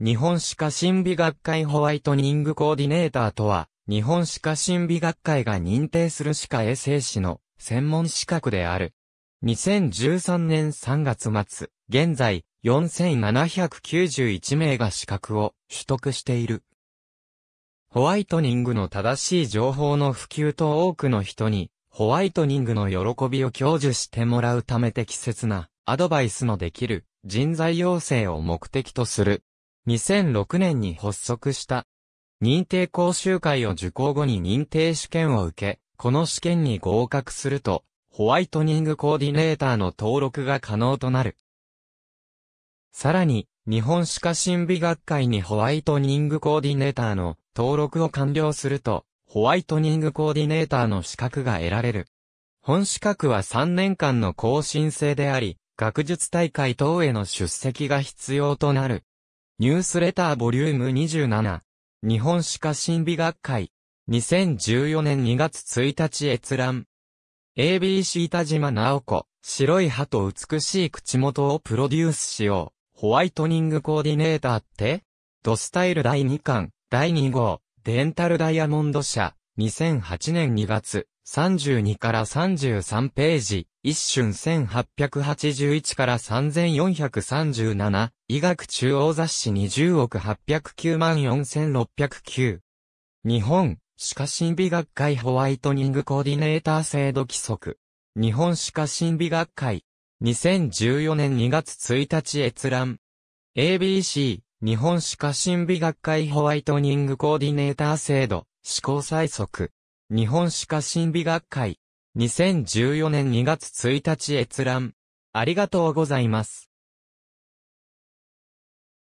日本歯科神美学会ホワイトニングコーディネーターとは、日本歯科神美学会が認定する歯科衛生士の専門資格である。2013年3月末、現在、4791名が資格を取得している。ホワイトニングの正しい情報の普及と多くの人に、ホワイトニングの喜びを享受してもらうため適切なアドバイスのできる人材養成を目的とする2006年に発足した。認定講習会を受講後に認定試験を受け、この試験に合格すると、ホワイトニングコーディネーターの登録が可能となる。さらに、日本歯科神美学会にホワイトニングコーディネーターの登録を完了すると、ホワイトニングコーディネーターの資格が得られる。本資格は3年間の更新制であり、学術大会等への出席が必要となる。ニュースレターボリューム27。日本歯科心美学会。2014年2月1日閲覧。ABC 田島直子、白い歯と美しい口元をプロデュースしよう。ホワイトニングコーディネーターってドスタイル第2巻、第2号、デンタルダイヤモンド社、2008年2月。32から33ページ、一春1881から3437、医学中央雑誌20億809万4609。日本、歯科神美学会ホワイトニングコーディネーター制度規則。日本歯科神美学会。2014年2月1日閲覧。ABC、日本歯科神美学会ホワイトニングコーディネーター制度、施行最速。日本歯科神理学会。2014年2月1日閲覧。ありがとうございます。